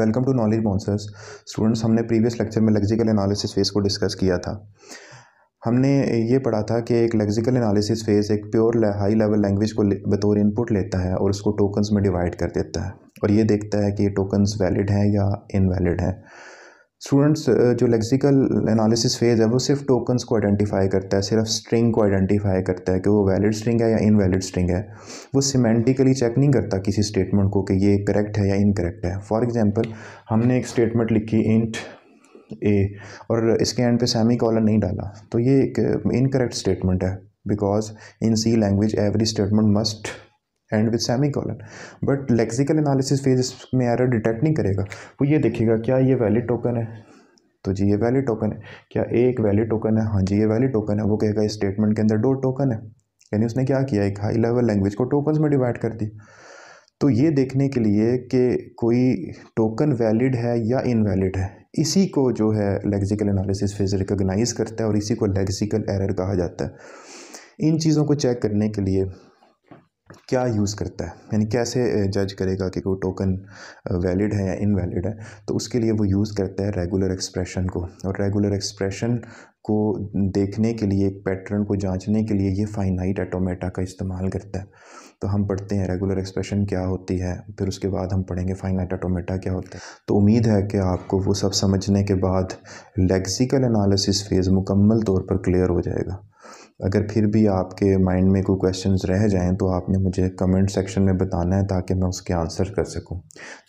welcome to knowledge monsters students हमने previous lecture में lexical analysis phase को discuss किया था हमने ये पढ़ा था कि एक लग्जिकल एनालिसिस फेज एक प्योर हाई लेवल लैंग्वेज को बतौर इनपुट लेता है और उसको टोकन्स में डिवाइड कर देता है और ये देखता है कि ये टोकन्स वैलिड हैं या इनवैलिड हैं स्टूडेंट्स uh, जो लेक्सिकल एनालिसिस फेज़ है वो सिर्फ टोकन्स को आइडेंटिफाई करता है सिर्फ स्ट्रिंग को आइडेंटिफाई करता है कि वो वैलिड स्ट्रिंग है या इनवैलिड स्ट्रिंग है वो सीमेंटिकली चेक नहीं करता किसी स्टेटमेंट को कि ये करेक्ट है या इनकरेक्ट है फॉर एग्जांपल हमने एक स्टेटमेंट लिखी इंट ए और इसके एंड पे सेमी कॉलर नहीं डाला तो ये एक इनकरेक्ट uh, स्टेटमेंट है because in C language every statement must end with semicolon but lexical analysis phase में एरर डिटेक्ट नहीं करेगा वो ये देखेगा क्या ये वैलिड टोकन है तो जी ये वैलिड टोकन है क्या ए एक वैलिड टोकन है हाँ जी ये वैलिड टोकन है वो कहेगा इस स्टेटमेंट के अंदर दो टोकन है यानी उसने क्या किया एक हाई लेवल लैंग्वेज को टोकन में डिवाइड कर दी तो ये देखने के लिए कि कोई टोकन वैलिड है या इनवैलिड है इसी को जो है लेक्सिकल एनालिसिस फेज रिकोगनाइज करता है और इसी को लेक्सिकल एरर कहा जाता है इन चीज़ों को चेक करने के लिए क्या यूज़ करता है यानी कैसे जज करेगा कि कोई टोकन वैलिड है या इनवैलिड है तो उसके लिए वो यूज़ करता है रेगुलर एक्सप्रेशन को और रेगुलर एक्सप्रेशन को देखने के लिए एक पैटर्न को जांचने के लिए ये फाइनाइट एटोमेटा का इस्तेमाल करता है तो हम पढ़ते हैं रेगुलर एक्सप्रेशन क्या होती है फिर उसके बाद हम पढ़ेंगे फाइनाइट एटोमेटा क्या होता है तो उम्मीद है कि आपको वो सब समझने के बाद लेक्सिकल एनालिसिस फेज़ मुकम्मल तौर पर क्लियर हो जाएगा अगर फिर भी आपके माइंड में कोई क्वेश्चंस रह जाएं तो आपने मुझे कमेंट सेक्शन में बताना है ताकि मैं उसके आंसर कर सकूं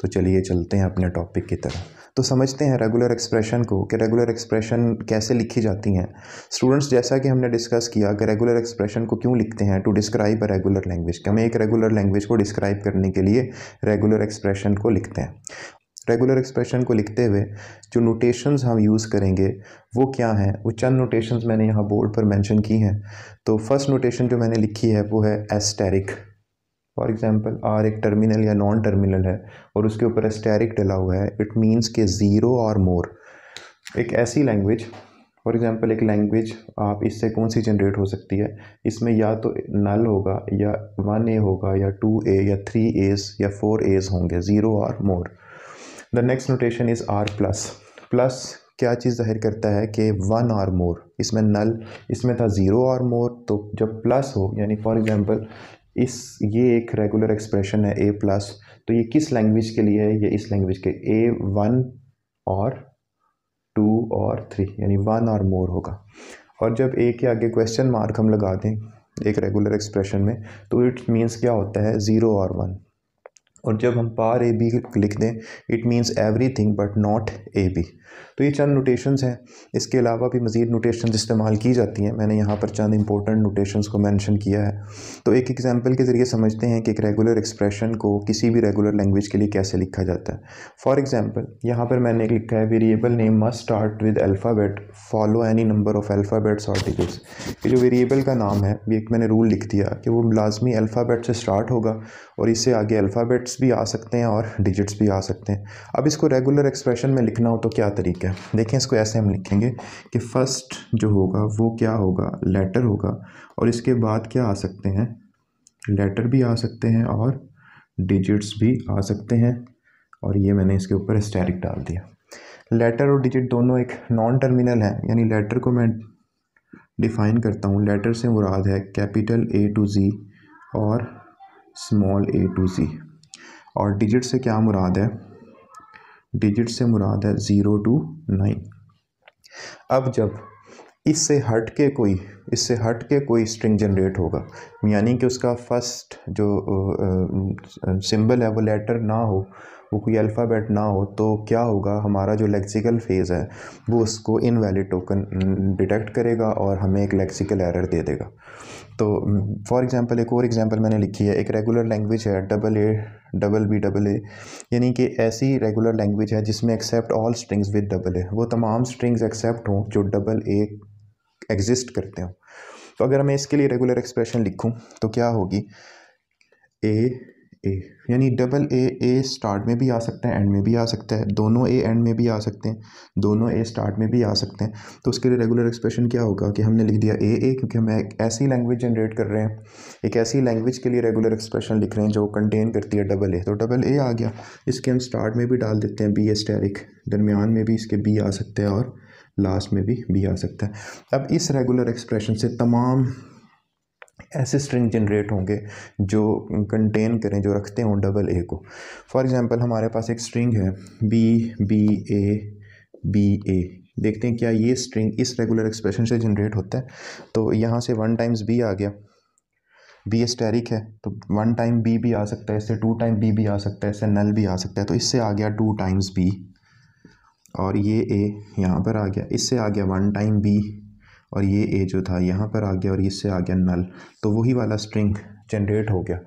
तो चलिए चलते हैं अपने टॉपिक की तरफ तो समझते हैं रेगुलर एक्सप्रेशन को कि रेगुलर एक्सप्रेशन कैसे लिखी जाती हैं स्टूडेंट्स जैसा कि हमने डिस्कस किया कि रेगुलर एक्सप्रेशन को क्यों लिखते हैं to describe a regular language कि हमें एक रेगुलर लैंग्वेज को डिस्क्राइब करने के लिए रेगुलर एक्सप्रेशन को लिखते हैं रेगुलर एक्सप्रेशन को लिखते हुए जो नोटेशंस हम यूज़ करेंगे वो क्या हैं वो चंद नोटेशंस मैंने यहाँ बोर्ड पर मेंशन की हैं तो फर्स्ट नोटेशन जो मैंने लिखी है वो है एस्टेरिक फॉर एग्ज़ाम्पल आर एक टर्मिनल या नॉन टर्मिनल है और उसके ऊपर एस्टेरिक डला हुआ है इट मीन्स के ज़ीरो और मोर एक ऐसी लैंग्वेज फॉर एग्ज़ाम्पल एक लैंग्वेज आप इससे कौन सी जनरेट हो सकती है इसमें या तो नल होगा या वन ए होगा या टू ए या थ्री एज या फोर एज होंगे ज़ीरो और more the next notation is R plus plus क्या चीज़ जाहिर करता है कि वन और मोर इसमें नल इसमें था ज़ीरो और मोर तो जब प्लस हो यानी फॉर एग्ज़ाम्पल इस ये एक रेगुलर एक्सप्रेशन है ए प्लस तो ये किस लैंग्वेज के लिए है ये इस लैंग्वेज के ए वन और टू और थ्री यानी वन और मोर होगा और जब ए के आगे क्वेश्चन मार्क हम लगा दें एक रेगुलर एक्सप्रेशन में तो इट मीन्स क्या होता है ज़ीरो और वन और जब हम पार ए बी लिख दें it means everything but not A B तो ये चंद नोटेशंस हैं इसके अलावा भी मज़ीद नोटेशंस इस्तेमाल की जाती हैं मैंने यहाँ पर चंद इंपॉर्टेंट नोटेशंस को मेंशन किया है तो एक एग्जांपल के ज़रिए समझते हैं कि एक रेगुलर एक्सप्रेशन को किसी भी रेगुलर लैंग्वेज के लिए कैसे लिखा जाता है फॉर एग्ज़ाम्पल यहाँ पर मैंने लिखा है variable name must start with alphabet follow any number of alphabets articles ये जो वेरिएबल का नाम है ये एक मैंने रूल लिख दिया कि वो लाजमी अल्फ़ाबेट से स्टार्ट होगा और इससे आगे अल्फ़ाबेट वर्ड्स भी आ सकते हैं और डिजिट्स भी आ सकते हैं अब इसको रेगुलर एक्सप्रेशन में लिखना हो तो क्या तरीका है देखें इसको ऐसे हम लिखेंगे कि फ़र्स्ट जो होगा वो क्या होगा लेटर होगा और इसके बाद क्या आ सकते हैं लेटर भी आ सकते हैं और डिजिट्स भी आ सकते हैं और ये मैंने इसके ऊपर स्टेरिक डाल दिया लेटर और डिजिट दोनों एक नॉन टर्मिनल है यानी लेटर को मैं डिफ़ाइन करता हूँ लेटर से मुराद है कैपिटल ए टू ज़ी और स्मॉल ए टू ज़ी और डिजिट से क्या मुराद है डिजिट से मुराद है ज़ीरो टू नाइन अब जब इससे हट के कोई इससे हट के कोई स्ट्रिंग जनरेट होगा यानी कि उसका फर्स्ट जो सिंबल है वो लेटर ना हो वो कोई अल्फ़ाबेट ना हो तो क्या होगा हमारा जो लेक्सिकल फेज़ है वो उसको इनवैलिड टोकन डिटेक्ट करेगा और हमें एक लेक्सिकल एरर दे देगा तो फॉर एग्ज़ाम्पल एक और एग्ज़ाम्पल मैंने लिखी है एक रेगुलर लैंग्वेज है double A double B double A यानी कि ऐसी रेगुलर लैंग्वेज है जिसमें except all strings with double A वो तमाम स्ट्रिंग्स एक्सेप्ट हों जो डबल ए एग्जिस्ट करते हों तो अगर मैं इसके लिए रेगुलर एक्सप्रेशन लिखूँ तो क्या होगी ए ए यानी डबल ए ए स्टार्ट में भी आ सकता है एंड में भी आ सकता है दोनों ए एंड में भी आ सकते हैं दोनों ए स्टार्ट में भी आ सकते हैं तो उसके लिए रेगुलर एक्सप्रेशन क्या होगा कि हमने लिख दिया ए ए क्योंकि हम एक ऐसी लैंग्वेज जनरेट कर रहे हैं एक ऐसी लैंग्वेज के लिए रेगुलर एक्सप्रेशन लिख रहे हैं जो कंटेन करती है डबल ए तो डबल ए आ गया इसके हम स्टार्ट में भी डाल देते हैं बी ए स्टेरिक दरमियान में भी इसके बी आ सकते हैं और लास्ट में भी बी आ सकता है अब इस रेगुलर एक्सप्रेशन से तमाम ऐसे स्ट्रिंग जनरेट होंगे जो कंटेन करें जो रखते हों डबल ए को फॉर एग्ज़ाम्पल हमारे पास एक स्ट्रिंग है B B A B A देखते हैं क्या ये स्ट्रिंग इस रेगुलर एक्सप्रेशन से जनरेट होता है तो यहाँ से वन टाइम्स बी आ गया बी स्टेरिक है तो वन टाइम बी भी आ सकता है इससे टू टाइम बी भी आ सकता है इससे नल भी आ सकता है तो इससे आ गया टू टाइम्स बी और ये ए यहाँ पर आ गया इससे आ गया वन टाइम बी और ये ए जो था यहाँ पर आ गया और इससे आ गया नल तो वही वाला स्ट्रिंग जनरेट हो गया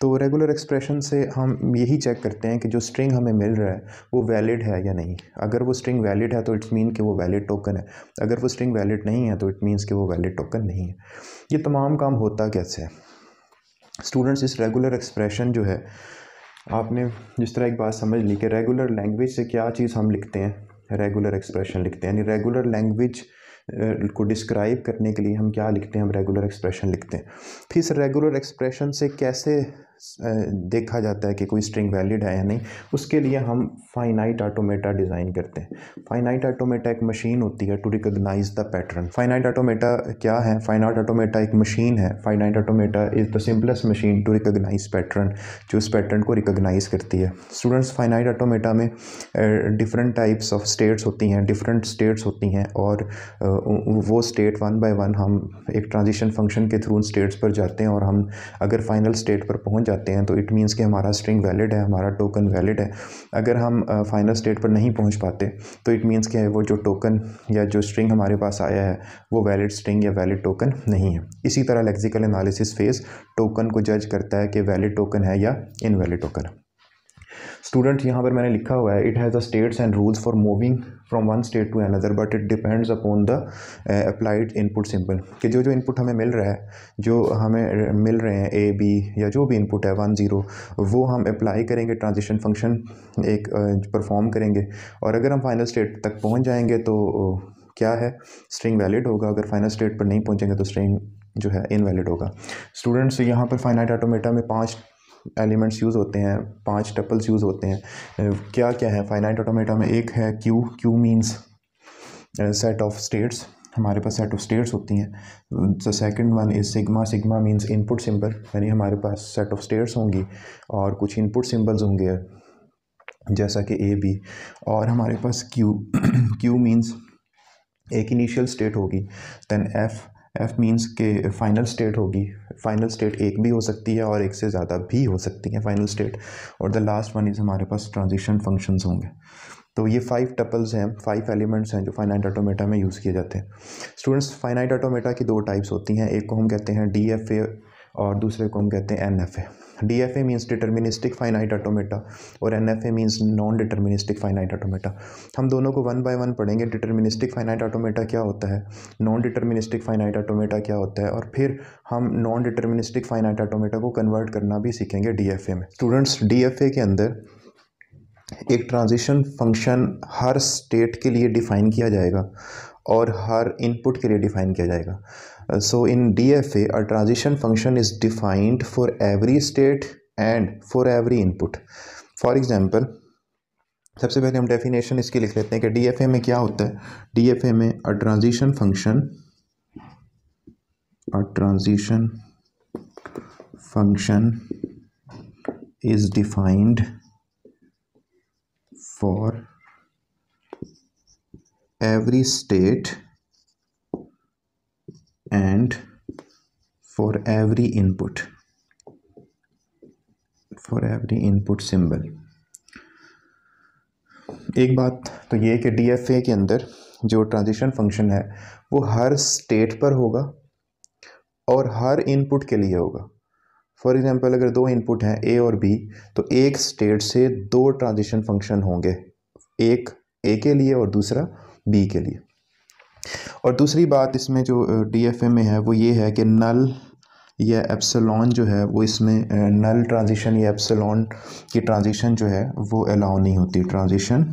तो रेगुलर एक्सप्रेशन से हम यही चेक करते हैं कि जो स्ट्रिंग हमें मिल रहा है वो वैलिड है या नहीं अगर वो स्ट्रिंग वैलिड है तो इट्स मीन कि वो वैलिड टोकन है अगर वो स्ट्रिंग वैलिड नहीं है तो इट मीन्स कि वो वैलिड टोकन नहीं है ये तमाम काम होता कैसे है स्टूडेंट्स इस रेगुलर एक्सप्रेशन जो है आपने जिस तरह एक बात समझ ली कि रेगुलर लैंग्वेज से क्या चीज़ हम लिखते हैं रेगुलर एक्सप्रेशन लिखते हैं यानी रेगुलर लैंग्वेज को डिस्क्राइब करने के लिए हम क्या लिखते हैं हम रेगुलर एक्सप्रेशन लिखते हैं फिर इस रेगुलर एक्सप्रेशन से कैसे देखा जाता है कि कोई स्ट्रिंग वैलिड है या नहीं उसके लिए हम फाइनाइट ऑटोमेटा डिज़ाइन करते हैं फाइनाइट ऑटोमेटा एक मशीन होती है to recognise the pattern finite automata क्या है फाइनाइट ऑटोमेटा एक मशीन है finite automata is the simplest machine to recognise pattern जो उस पैटर्न को रिकगनाइज करती है स्टूडेंट्स फाइनाइट ऑटोमेटा में डिफरेंट टाइप्स ऑफ स्टेट्स होती हैं डिफरेंट स्टेट्स होती हैं और वो स्टेट वन बाई वन हम एक ट्रांजिशन फंक्शन के थ्रू उन स्टेट्स पर जाते हैं और हम अगर फाइनल स्टेट पर पहुँच करते हैं तो इट मीन्स कि हमारा स्ट्रिंग वैलिड है हमारा टोकन वैलिड है अगर हम फाइनल स्टेट पर नहीं पहुंच पाते तो इट मीन्स कि वो जो टोकन या जो स्ट्रिंग हमारे पास आया है वो वैलिड स्ट्रिंग या वैलिड टोकन नहीं है इसी तरह लेक्सिकल एनालिसिस फेज़ टोकन को जज करता है कि वैलिड टोकन है या इनवैलिड टोकन है स्टूडेंट्स यहाँ पर मैंने लिखा हुआ है it has the states and rules for moving from one state to another but it depends upon the applied input simple कि जो जो इनपुट हमें मिल रहा है जो हमें मिल रहे हैं ए बी या जो भी इनपुट है वन ज़ीरो वो हम अप्लाई करेंगे ट्रांजिशन फंक्शन एक परफॉर्म uh, करेंगे और अगर हम फाइनल स्टेट तक पहुँच जाएंगे तो क्या है स्ट्रिंग वैलिड होगा अगर फाइनल स्टेट पर नहीं पहुँचेंगे तो स्ट्रिंग जो है इनवैलिड होगा स्टूडेंट्स यहाँ पर फाइनाइट ऑटोमेटा में पाँच एलिमेंट्स यूज़ होते हैं पांच टपल्स यूज़ होते हैं क्या क्या है फाइनाइट ऑटोमेटा में एक है Q Q means set of states हमारे पास सेट ऑफ स्टेट्स होती हैं the second one is sigma sigma means input symbol यानी हमारे पास सेट ऑफ स्टेट्स होंगी और कुछ इनपुट सिंबल्स होंगे जैसा कि ए बी और हमारे पास क्यू क्यू मींस एक इनिशियल स्टेट होगी देन एफ एफ मीन्स के फाइनल स्टेट होगी फाइनल स्टेट एक भी हो सकती है और एक से ज़्यादा भी हो सकती है फाइनल स्टेट और द लास्ट वन इज़ हमारे पास ट्रांजिशन फंक्शंस होंगे तो ये फाइव टपल्स हैं फाइव एलिमेंट्स हैं जो फाइनाइट ऑटोमेटा में यूज़ किए जाते हैं स्टूडेंट्स फाइनाइट ऑटोमेटा की दो टाइप्स होती हैं एक को हम कहते हैं डी एफ ए और दूसरे को हम कहते हैं N F A D F A means deterministic finite automata और N F A means non deterministic finite automata हम दोनों को वन बाय वन पढ़ेंगे डिटर्मिनिस्टिक फाइनाइट ऑटोमेटा क्या होता है नॉन डिटर्मिनिस्टिक फाइनाइट ऑटोमेटा क्या होता है और फिर हम नॉन डिटर्मिनिस्टिक फाइनाइट ऑटोमेटा को कन्वर्ट करना भी सीखेंगे डी एफ ए में स्टूडेंट्स डी एफ ए के अंदर एक ट्रांजिशन फंक्शन हर स्टेट के लिए डिफ़ाइन किया जाएगा और हर इनपुट के लिए डिफ़ाइन किया जाएगा so in DFA a transition function is defined for every state and for every input for example सबसे पहले हम डेफिनेशन इसकी लिख लेते हैं कि डी में क्या होता है डी में a transition function a transition function is defined for every state and for every input for every input symbol एक बात तो ये कि डी एफ ए के अंदर जो ट्रांजिशन फंक्शन है वो हर स्टेट पर होगा और हर इनपुट के लिए होगा फॉर एग्ज़ाम्पल अगर दो इनपुट हैं ए और बी तो एक स्टेट से दो ट्रांजिशन फंक्शन होंगे एक ए के लिए और दूसरा बी के लिए और दूसरी बात इसमें जो डी एफ ए में है वो ये है कि नल या एप्सलॉन जो है वो इसमें नल ट्रांजिशन या एप्सलॉन की ट्रांजिशन जो है वो अलाउ नहीं होती ट्रांजिशन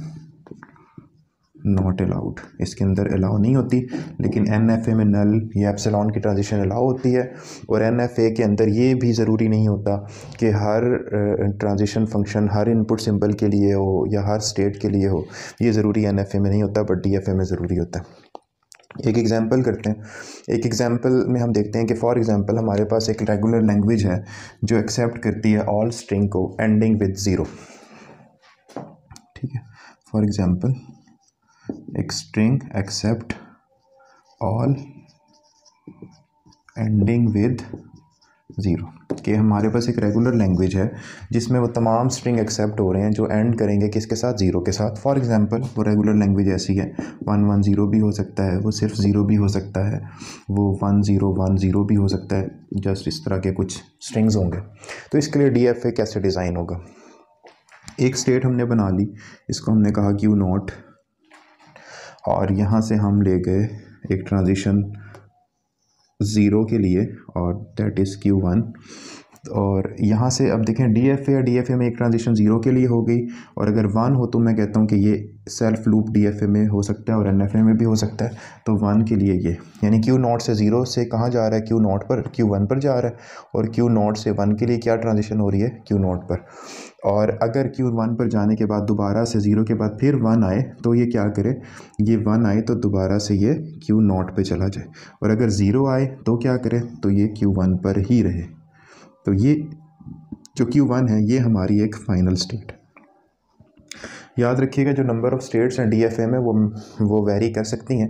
नॉट अलाउड इसके अंदर अलाउ नहीं होती लेकिन एन एफ ए में नल या एप्सलॉन की ट्रांजिशन अलाउ होती है और एन एफ ए के अंदर ये भी ज़रूरी नहीं होता कि हर ट्रांजिशन फंक्शन हर इनपुट सिंबल के लिए हो या हर स्टेट के लिए हो ये ज़रूरी एन एफ ए में नहीं होता बट डी एफ ए में ज़रूरी होता है एक एग्ज़ाम्पल करते हैं एक एग्ज़ाम्पल में हम देखते हैं कि फॉर एग्ज़ाम्पल हमारे पास एक रेगुलर लैंग्वेज है जो एक्सेप्ट करती है ऑल स्ट्रिंग को एंडिंग विद ज़ीरो ठीक है फॉर एग्ज़ाम्पल एक string accept all ending with zero कि हमारे पास एक रेगुलर लैंग्वेज है जिसमें वो तमाम स्ट्रिंग एक्सेप्ट हो रहे हैं जो एंड करेंगे किसके साथ ज़ीरो के साथ फॉर एग्जांपल वो रेगुलर लैंग्वेज ऐसी है वन वन ज़ीरो भी हो सकता है वो सिर्फ ज़ीरो भी हो सकता है वो वन ज़ीरो वन ज़ीरो भी हो सकता है जस्ट इस तरह के कुछ स्ट्रिंग्स होंगे तो इसके लिए डी कैसे डिज़ाइन होगा एक स्टेट हमने बना ली इसको हमने कहा कि यू नॉट और यहाँ से हम ले गए एक ट्रांजिशन ज़ीरो के लिए और दैट इज़ क्यू वन और यहाँ से अब देखें D F A D F A में एक ट्रांजिशन ज़ीरो के लिए हो गई और अगर वन हो तो मैं कहता हूँ कि ये self loop D F A में हो सकता है और एन एफ ए में भी हो सकता है तो वन के लिए ये यानी क्यू नॉट से ज़ीरो से कहाँ जा रहा है क्यू नॉट पर क्यू वन पर जा रहा है और क्यू नॉट से वन के लिए क्या ट्रांजिशन हो रही है क्यू नॉट पर और अगर क्यू वन पर जाने के बाद दोबारा से ज़ीरो के बाद फिर वन आए तो ये क्या करे ये वन आए तो दोबारा से ये क्यू नॉट पर चला जाए और अगर ज़ीरो आए तो क्या करे तो ये क्यू वन पर ही रहे तो ये जो Q1 है ये हमारी एक फाइनल स्टेट है याद रखिएगा जो नंबर ऑफ़ स्टेट्स हैं डी एफ ए में वो वो वेरी कर सकती हैं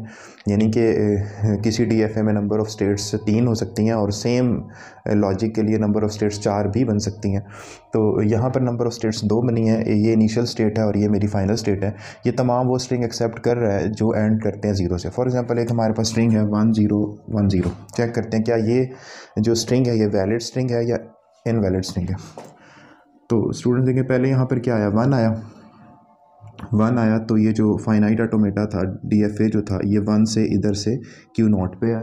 यानी कि किसी डी एफ ए में नंबर ऑफ़ स्टेट्स तीन हो सकती हैं और सेम लॉजिक के लिए नंबर ऑफ़ स्टेट्स चार भी बन सकती हैं तो यहाँ पर नंबर ऑफ़ स्टेट्स दो बनी है ये इनिशियल स्टेट है और ये मेरी फाइनल स्टेट है ये तमाम वो स्ट्रिंग एक्सेप्ट कर रहा है जो एंड करते हैं ज़ीरो से फॉर एग्ज़ाम्पल एक हमारे पास स्ट्रिंग है one zero one zero check करते हैं क्या ये जो स्ट्रिंग है ये वैलिड स्ट्रिंग है या इनवैलिड स्ट्रिंग है तो स्टूडेंट देखें पहले यहाँ पर क्या आया वन आया वन आया तो ये जो फाइनाइट ऑटोमेटा था डी एफ ए जो था ये वन से इधर से क्यू नॉट पे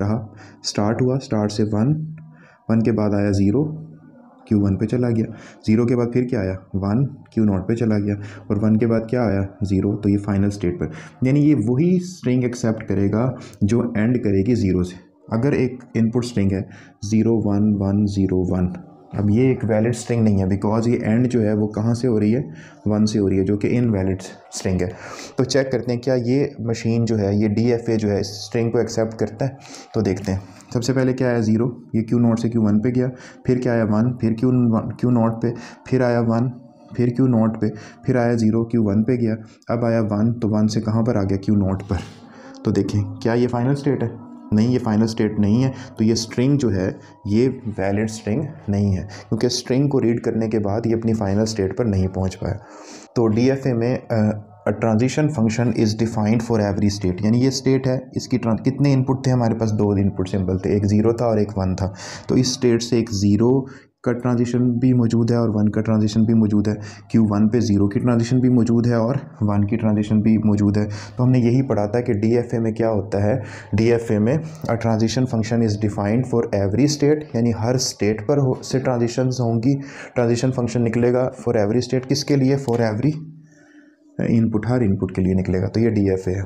रहा स्टार्ट हुआ स्टार्ट से वन वन के बाद आया ज़ीरो क्यू वन पे चला गया ज़ीरो के बाद फिर क्या आया वन क्यू नॉट पे चला गया और वन के बाद क्या आया ज़ीरो तो ये फाइनल स्टेट पर यानी ये वही स्ट्रिंग एक्सेप्ट करेगा जो एंड करेगी ज़ीरो से अगर एक इनपुट स्ट्रिंग है zero one one zero one अब ये एक वैलिड स्ट्रिंग नहीं है बिकॉज ये एंड जो है वो कहाँ से हो रही है वन से हो रही है जो कि इन वैलिड स्ट्रिंग है तो चेक करते हैं क्या ये मशीन जो है ये डी एफ ए जो है इस स्ट्रिंग को एक्सेप्ट करता है तो देखते हैं सबसे पहले क्या आया ज़ीरो ये क्यू नोट से क्यू वन पे गया फिर क्या आया वन फिर क्यू क्यू नोट पे फिर आया वन फिर क्यू नोट पे फिर आया ज़ीरो क्यू वन पे गया अब आया वन तो वन से कहाँ पर आ गया क्यू नोट पर तो देखें क्या ये फाइनल स्टेट है नहीं ये फाइनल स्टेट नहीं है तो ये स्ट्रिंग जो है ये वैलिड स्ट्रिंग नहीं है क्योंकि स्ट्रिंग को रीड करने के बाद ये अपनी फाइनल स्टेट पर नहीं पहुंच पाया तो डी एफ ए में transition function is defined for every state यानी ये स्टेट है इसकी कितने इनपुट थे हमारे पास दो इनपुट सिंबल थे एक ज़ीरो था और एक वन था तो इस स्टेट से एक ज़ीरो का ट्रांजिशन भी मौजूद है और वन का ट्रांजिशन भी मौजूद है क्यू वन पे ज़ीरो की ट्रांजिशन भी मौजूद है और वन की ट्रांजिशन भी मौजूद है तो हमने यही पढ़ा था कि डी एफ ए में क्या होता है डी एफ ए में a transition function is defined for every state यानी हर स्टेट पर हो से ट्रांजिशन होंगी ट्रांजिशन फंक्शन निकलेगा फॉर एवरी स्टेट किसके लिए फॉर एवरी इनपुट हर इनपुट के लिए निकलेगा तो ये डी एफ ए है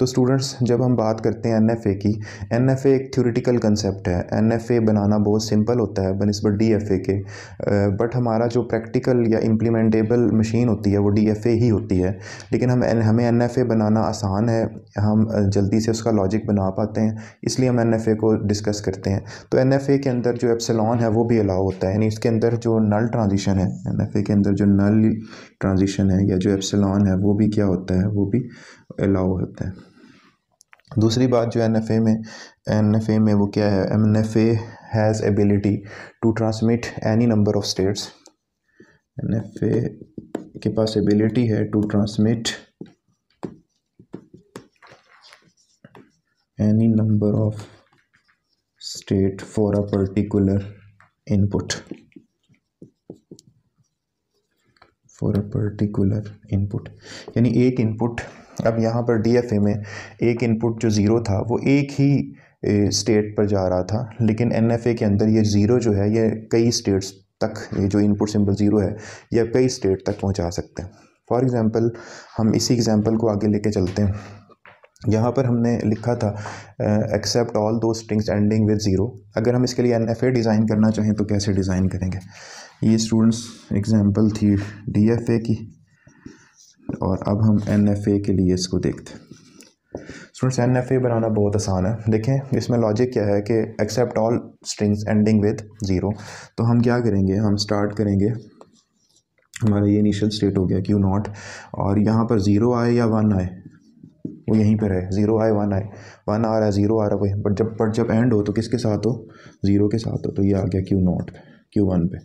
तो स्टूडेंट्स जब हम बात करते हैं एन की एन एक थ्योरेटिकल कंसेप्ट है एन बनाना बहुत सिंपल होता है बनस्बत डी के बट हमारा जो प्रैक्टिकल या इम्प्लीमेंटेबल मशीन होती है वो डी ही होती है लेकिन हम हमें एन बनाना आसान है हम जल्दी से उसका लॉजिक बना पाते हैं इसलिए हम एन को डिस्कस करते हैं तो एन के अंदर जो एप्सलॉन है वो भी अलाउ होता है यानी इसके अंदर जो नल ट्रांजिशन है एन के अंदर जो नल ट्रांजिशन है या जो एप्सलॉन है वो भी क्या होता है वो भी अलाउ होता है दूसरी बात जो एन एफ ए में एन एफ ए में वो क्या है N F A has ability to transmit any number of states N F A के पास एबिलिटी है to transmit any number of state for a particular input for a particular input यानी एक input अब यहाँ पर ए में एक इनपुट जो ज़ीरो था वो एक ही स्टेट पर जा रहा था लेकिन ए के अंदर ये ज़ीरो जो है ये कई स्टेट्स तक ये जो इनपुट सिंबल ज़ीरो है ये कई स्टेट तक पहुँचा सकते हैं फॉर एग्ज़ाम्पल हम इसी एग्ज़ाम्पल को आगे लेके चलते हैं यहाँ पर हमने लिखा था accept all the strings ending with zero अगर हम इसके लिए एन एफ ए डिज़ाइन करना चाहें तो कैसे डिज़ाइन करेंगे ये स्टूडेंट्स एग्ज़ाम्पल थी डी एफ ए की और अब हम एन एफ ए के लिए इसको देखते हैं स्टूडेंट्स एन एफ ए बनाना बहुत आसान है देखें इसमें लॉजिक क्या है कि accept all strings ending with zero तो हम क्या करेंगे हम स्टार्ट करेंगे हमारा ये इनिशियल स्टेट हो गया क्यू नॉट और यहाँ पर ज़ीरो आए या वन आए वो यहीं पर है ज़ीरो आए वन आए वन आ रहा है ज़ीरो आ रहा है वही बट जब बट जब एंड हो तो किसके साथ हो ज़ीरो के साथ हो तो ये आ गया क्यू नॉट क्यू वन पे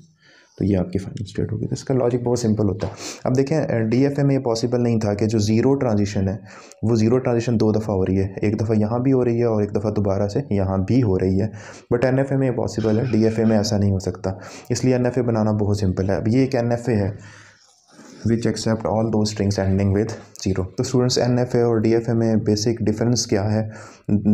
तो ये आपकी फाइनल स्टेट होगी तो इसका लॉजिक बहुत सिंपल होता है अब देखें डी एफ ए में ये पॉसिबल नहीं था कि जो ज़ीरो ट्रांजिशन है वो ज़ीरो ट्रांजिशन दो दफ़ा हो रही है एक दफ़ा यहाँ भी हो रही है और एक दफ़ा दोबारा से यहाँ भी हो रही है बट एन एफ ए में ये पॉसिबल है डी एफ ए में ऐसा नहीं हो सकता इसलिए एन एफ ए बनाना बहुत सिंपल है अब ये एक एन एफ ए है which accept all the strings ending with zero तो स्टूडेंट्स एन एफ ए और डी एफ ए में बेसिक डिफरेंस क्या है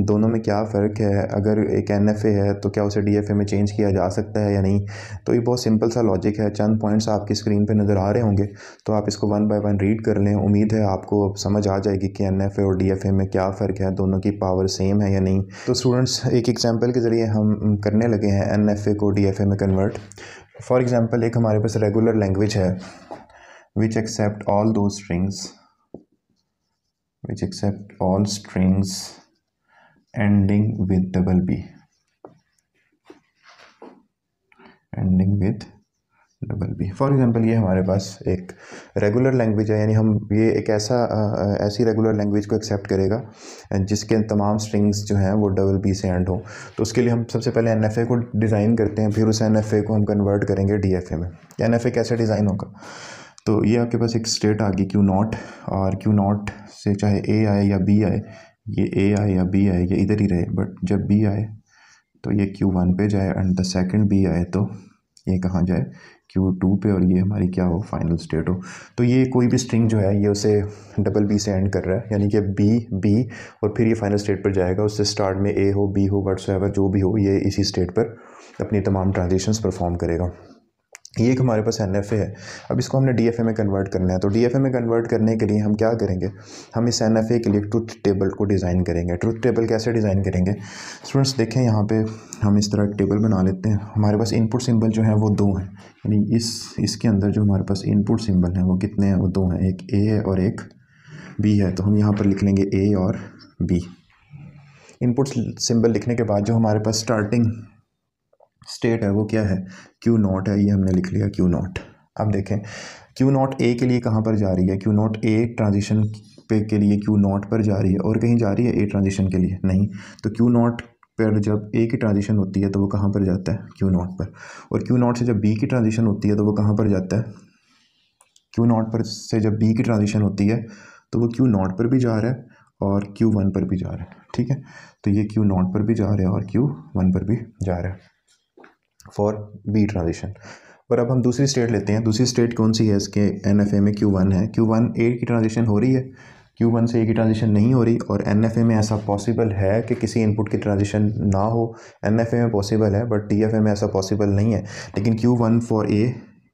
दोनों में क्या फ़र्क है अगर एक एन एफ ए है तो क्या उसे डी एफ ए में चेंज किया जा सकता है या नहीं तो ये बहुत सिंपल सा लॉजिक है चंद पॉइंट्स आपकी स्क्रीन पर नज़र आ रहे होंगे तो आप इसको वन बाई वन रीड कर लें उम्मीद है आपको समझ आ जाएगी कि एन एफ ए और डी एफ ए में क्या फ़र्क है दोनों की पावर सेम है या नहीं तो स्टूडेंट्स एक एग्जाम्पल के ज़रिए हम करने लगे हैं एन एफ ए को डी एफ ए में कन्वर्ट फॉर एग्ज़ाम्पल एक हमारे पास रेगुलर लैंग्वेज है which accept all those strings which accept all strings ending with double b ending with double B for example ये हमारे पास एक रेगुलर लैंग्वेज है यानी हम ये एक ऐसा ऐसी रेगुलर लैंग्वेज को एक्सेप्ट करेगा जिसके तमाम स्ट्रिंग्स जो हैं वो डबल बी से एंड हो तो उसके लिए हम सबसे पहले एन को डिज़ाइन करते हैं फिर उस एन को हम कन्वर्ट करेंगे डी में एन कैसे डिज़ाइन होगा तो ये आपके पास एक स्टेट आ गई क्यू नॉट और क्यू नॉट से चाहे ए आए या बी आए ये ए आए या बी आए ये इधर ही रहे बट जब बी आए तो ये क्यू वन पे जाए एंड द सेकंड बी आए तो ये कहाँ जाए क्यू टू पे और ये हमारी क्या हो फाइनल स्टेट हो तो ये कोई भी स्ट्रिंग जो है ये उसे डबल बी से एंड कर रहा है यानी कि बी बी और फिर ये फाइनल स्टेट पर जाएगा उससे स्टार्ट में ए हो बी हो वट्स जो भी हो ये इसी स्टेट पर अपनी तमाम ट्रांजेक्शन परफॉर्म करेगा ये एक हमारे पास एन है अब इसको हमने डी में कन्वर्ट करना है तो डी में कन्वर्ट करने के लिए हम क्या करेंगे हम इस एन के लिए ट्रुथ टेबल को डिज़ाइन करेंगे ट्रुथ टेबल कैसे डिज़ाइन करेंगे स्टूडेंट्स देखें यहाँ पे हम इस तरह एक टेबल बना लेते हैं हमारे पास इनपुट सिंबल जो है वो दो हैं यानी इस इसके अंदर जो हमारे पास इनपुट सिंबल हैं वो कितने हैं वो दो हैं एक ए है और एक बी है तो हम यहाँ पर लिख लेंगे ए और बी इनपुट सिंबल लिखने के बाद जो हमारे पास स्टार्टिंग स्टेट है वो क्या है क्यू नॉट है ये हमने लिख लिया क्यू नॉट अब देखें क्यू नॉट ए के लिए कहाँ पर जा रही है क्यू नॉट ए ट्रांजिशन पे के लिए क्यू नॉट पर जा रही है और कहीं जा रही है ए ट्रांजिशन के लिए नहीं तो क्यू नॉट पर जब ए की ट्रांजिशन होती है तो वो कहाँ पर जाता है क्यू नॉट पर और क्यू नॉट से जब बी की ट्रांजिशन होती है तो वो कहाँ पर जाता है क्यू नॉट पर से जब बी की ट्रांजिशन होती है तो वो क्यू नॉट पर भी जा रहा है और क्यू वन पर भी जा रहा है ठीक है तो ये क्यू नॉट पर भी जा रहा है और क्यू वन पर भी जा रहा है फॉर बी ट्रांजिशन पर अब हम दूसरी स्टेट लेते हैं दूसरी स्टेट कौन सी है इसके एन एफ ए में क्यू वन है क्यू वन ए की ट्रांजेक्शन हो रही है क्यू वन से ए की ट्रांजेक्शन नहीं हो रही और एन एफ ए में ऐसा पॉसिबल है कि किसी इनपुट की ट्रांजेक्शन ना हो एन एफ ए में पॉसिबल है बट टी एफ ए में ऐसा पॉसिबल नहीं है लेकिन क्यू वन फॉर ए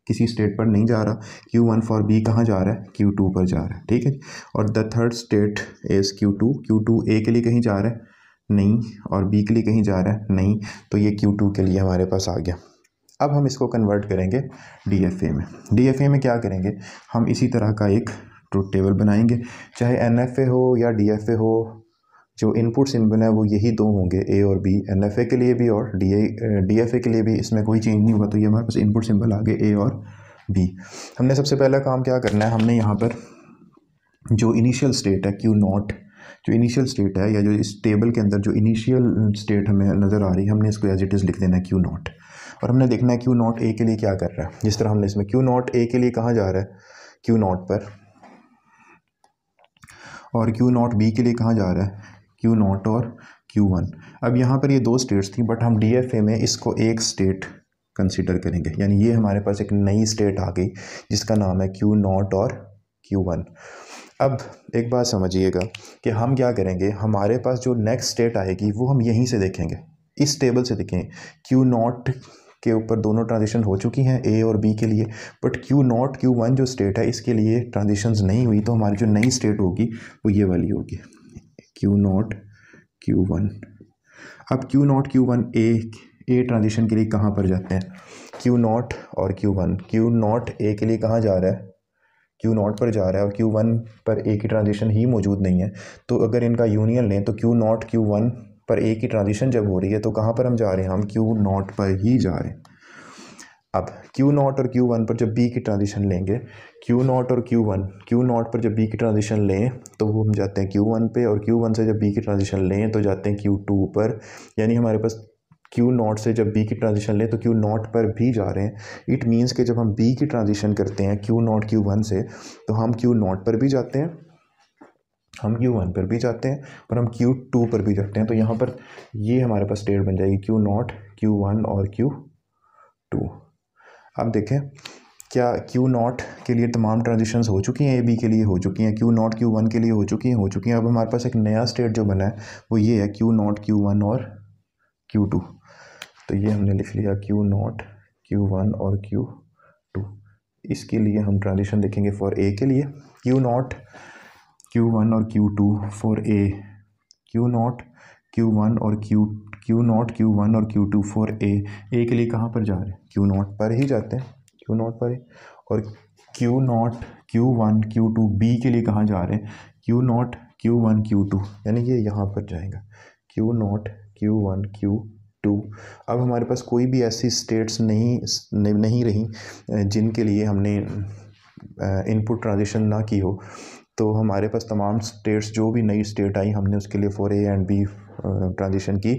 किसी स्टेट पर नहीं जा रहा क्यू वन फॉर बी कहाँ जा रहा है क्यू टू पर जा रहा है ठीक है और the third state is Q two Q two A के लिए कहीं जा रहा है नहीं और बी के लिए कहीं जा रहा है नहीं तो ये क्यू टू के लिए हमारे पास आ गया अब हम इसको कन्वर्ट करेंगे डी एफ ए में डी एफ ए में क्या करेंगे हम इसी तरह का एक ट्रूथ टेबल बनाएंगे चाहे एन एफ ए हो या डी एफ ए हो जो इनपुट सिंबल है वो यही दो होंगे ए और बी एन एफ ए के लिए भी और D A D F A के लिए भी इसमें कोई चेंज नहीं होगा तो ये हमारे पास इनपुट सिम्बल आ गए ए और बी हमने सबसे पहला काम क्या करना है हमने यहाँ पर जो इनिशियल स्टेट है क्यू नॉट जो इनिशियल स्टेट है या जो इस टेबल के अंदर जो इनिशियल स्टेट हमें नज़र आ रही है हमने इसको एज इट इज़ लिख देना है क्यू नॉट और हमने देखना है क्यू नॉट ए के लिए क्या कर रहा है जिस तरह हमने इसमें क्यू नॉट ए के लिए कहाँ जा रहा है क्यू नॉट पर और क्यू नॉट बी के लिए कहाँ जा रहा है क्यू नॉट और क्यू वन अब यहाँ पर ये दो स्टेट्स थी बट हम डी एफ ए में इसको एक स्टेट कंसिडर करेंगे यानी ये हमारे पास एक नई स्टेट आ गई जिसका नाम है क्यू नॉट और क्यू वन अब एक बात समझिएगा कि हम क्या करेंगे हमारे पास जो नेक्स्ट स्टेट आएगी वो हम यहीं से देखेंगे इस टेबल से देखेंगे क्यू नॉट के ऊपर दोनों ट्रांजिशन हो चुकी हैं ए और बी के लिए but Q naught Q one जो स्टेट है इसके लिए ट्रांजिशंस नहीं हुई तो हमारी जो नई स्टेट होगी वो ये वाली होगी क्यू नॉट क्यू वन अब Q naught Q one A A transition के लिए कहाँ पर जाते हैं क्यू नॉट और Q one Q naught A के लिए कहाँ जा रहा है क्यू नॉट पर जा रहा है और क्यू वन पर एक ही ट्रांजिशन ही मौजूद नहीं है तो अगर इनका यूनियन लें तो क्यू नॉट क्यू वन पर एक ही ट्रांजिशन जब हो रही है तो कहाँ पर हम जा रहे हैं हम क्यू नॉट पर ही जा रहे हैं अब क्यू नॉट और क्यू वन पर जब बी की ट्रांजिशन लेंगे क्यू नॉट और क्यू वन क्यू नॉट पर जब बी की ट्रांजिशन लें तो वो हम जाते हैं क्यू वन पे और क्यू वन से जब बी की ट्रांजिशन लें तो जाते हैं क्यू टू पर यानी हमारे पास क्यू नॉट से जब बी की ट्रांजिशन लें तो क्यू नॉट पर भी जा रहे हैं इट मीन्स कि जब हम बी की ट्रांजिशन करते हैं क्यू नॉट क्यू वन से तो हम क्यू नॉट पर भी जाते हैं हम क्यू वन पर भी जाते हैं और हम क्यू टू पर भी जाते हैं तो यहाँ पर ये हमारे पास स्टेट बन जाएगी क्यू नॉट क्यू वन और क्यू टू अब देखें क्या क्यू नॉट के लिए तमाम ट्रांजिशन्स हो चुकी हैं ए बी के लिए हो चुकी हैं क्यू नॉट क्यू वन के लिए हो चुकी हैं हो चुकी हैं अब हमारे पास एक नया स्टेट जो बना है वो ये है क्यू नॉट क्यू वन और क्यू टू तो ये हमने लिख लिया Q नॉट क्यू वन और क्यू टू इसके लिए हम ट्रांजिशन देखेंगे फॉर ए के लिए Q नॉट क्यू वन और Q two for A Q naught Q one और Q Q naught Q one और Q two for A A के लिए कहाँ पर जा रहे हैं Q नॉट पर ही जाते हैं Q नॉट पर ही और Q naught Q one Q two B के लिए कहाँ जा रहे हैं Q naught Q one Q two यानी ये यहाँ पर जाएगा Q naught Q one Q two अब हमारे पास कोई भी ऐसी स्टेट्स नहीं नहीं रही जिनके लिए हमने इनपुट ट्रांजिशन ना की हो तो हमारे पास तमाम स्टेट्स जो भी नई स्टेट आई हमने उसके लिए for A and B transition की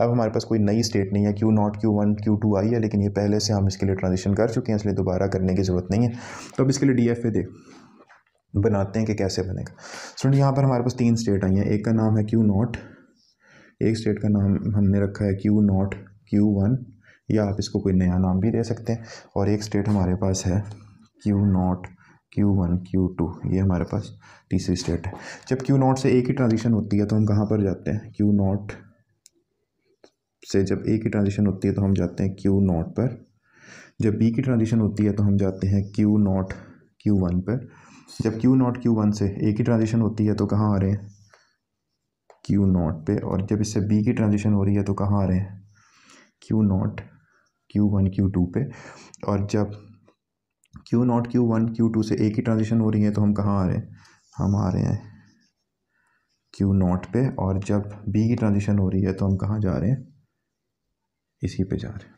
अब हमारे पास कोई नई स्टेट नहीं है Q naught Q one Q two आई है लेकिन ये पहले से हम इसके लिए ट्रांजिशन कर चुके हैं इसलिए दोबारा करने की ज़रूरत नहीं है तो अब इसके लिए डी एफ ए दे बनाते हैं कि कैसे बनेगा सुनिए यहाँ पर हमारे पास तीन स्टेट आई हैं एक का नाम है क्यू नॉट एक स्टेट का नाम हमने रखा है क्यू नॉट क्यू वन या आप इसको कोई नया नाम भी दे सकते हैं और एक स्टेट हमारे पास है Q naught Q one Q two ये हमारे पास तीसरी स्टेट है जब क्यू नॉट से एक ही ट्रांजिशन होती है तो हम कहाँ पर जाते हैं क्यू नॉट से जब ए की ट्रांजिशन होती है तो हम जाते हैं क्यू नॉट पर जब बी की ट्रांजिशन होती है तो हम जाते हैं क्यू नॉट क्यू वन पर जब क्यू नॉट क्यू वन से ए की ट्रांजिशन होती है तो कहाँ आ रहे हैं क्यू नॉट पे और जब इससे बी की ट्रांजिशन हो रही है तो कहाँ आ रहे हैं Q naught Q one Q two पे और जब Q naught Q one Q two से ए की ट्रांजिशन हो रही है तो हम कहाँ आ रहे हैं हम आ रहे हैं क्यू नॉट पे और जब बी की ट्रांजिशन हो रही है तो हम कहाँ जा रहे हैं इसी पे जा रहे हैं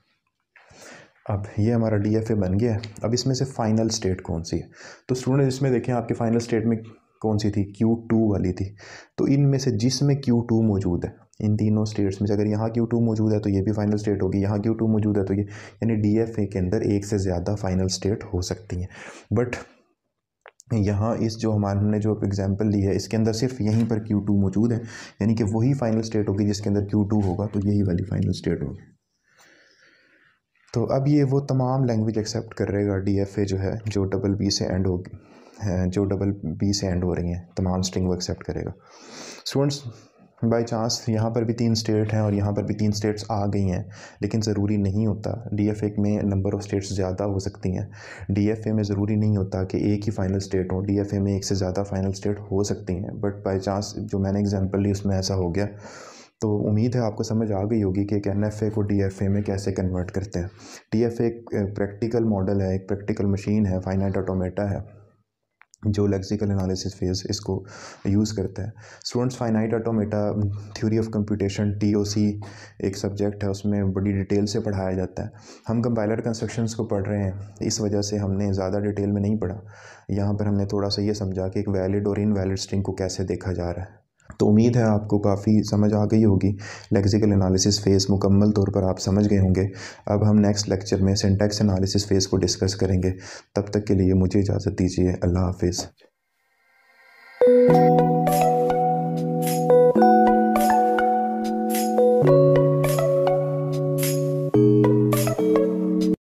अब ये हमारा डी एफ ए बन गया है अब इसमें से फाइनल स्टेट कौन सी है तो स्टूडेंट इसमें देखें आपके फाइनल स्टेट में कौन सी थी क्यू टू वाली थी तो इनमें से जिसमें क्यू टू मौजूद है इन तीनों स्टेट्स में से अगर यहाँ क्यू टू मौजूद है तो ये भी फाइनल स्टेट होगी यहाँ क्यू टू मौजूद है तो ये यानी डी एफ ए के अंदर एक से ज़्यादा फाइनल स्टेट हो सकती हैं बट यहाँ इस जो हमारे जो एग्जाम्पल ली है इसके अंदर सिर्फ यहीं पर क्यू टू मौजूद है यानी कि वही फाइनल स्टेट होगी जिसके अंदर क्यू टू होगा तो यही वाली फाइनल स्टेट होगी तो अब ये वो तमाम लैंग्वेज एक्सेप्ट करेगा डी एफ ए जो है जो डबल बी से एंड होगी जो डबल बी से एंड हो रही हैं तमाम तो स्ट्रिंग वो एक्सेप्ट करेगा स्टूडेंट्स बाई चांस यहाँ पर भी तीन स्टेट हैं और यहाँ पर भी तीन स्टेट्स आ गई हैं लेकिन ज़रूरी नहीं होता डी एफ ए में नंबर ऑफ़ स्टेट्स ज़्यादा हो सकती हैं डी एफ ए में ज़रूरी नहीं होता कि एक ही फाइनल स्टेट हो डी एफ ए में एक से ज़्यादा फाइनल स्टेट हो सकती हैं बट बाई चांस जो मैंने एग्जाम्पल ली उसमें ऐसा हो गया तो उम्मीद है आपको समझ आ गई होगी कि एक एन एफ ए को डी एफ ए में कैसे कन्वर्ट करते हैं डी एफ ए एक प्रैक्टिकल मॉडल है एक प्रैक्टिकल मशीन है फाइनाइट ऑटोमेटा है जो लेक्सिकल एनालिसिस फेज इसको यूज़ करता है students finite automata theory of computation TOC एक सब्जेक्ट है उसमें बड़ी डिटेल से पढ़ाया जाता है हम कंपाइलर कंस्ट्रक्शंस को पढ़ रहे हैं इस वजह से हमने ज़्यादा डिटेल में नहीं पढ़ा यहाँ पर हमने थोड़ा सा ये समझा कि एक वैलिड और इनवैलिड स्ट्रिंग को कैसे देखा जा रहा है तो उम्मीद है आपको काफ़ी समझ आ गई होगी लेक्सिकल एनालिसिस फ़ेज़ मुकम्मल तौर पर आप समझ गए होंगे अब हम नेक्स्ट लेक्चर में सिंटैक्स एनालिसिस फ़ेज़ को डिस्कस करेंगे तब तक के लिए मुझे इजाज़त दीजिए अल्लाह हाफिज़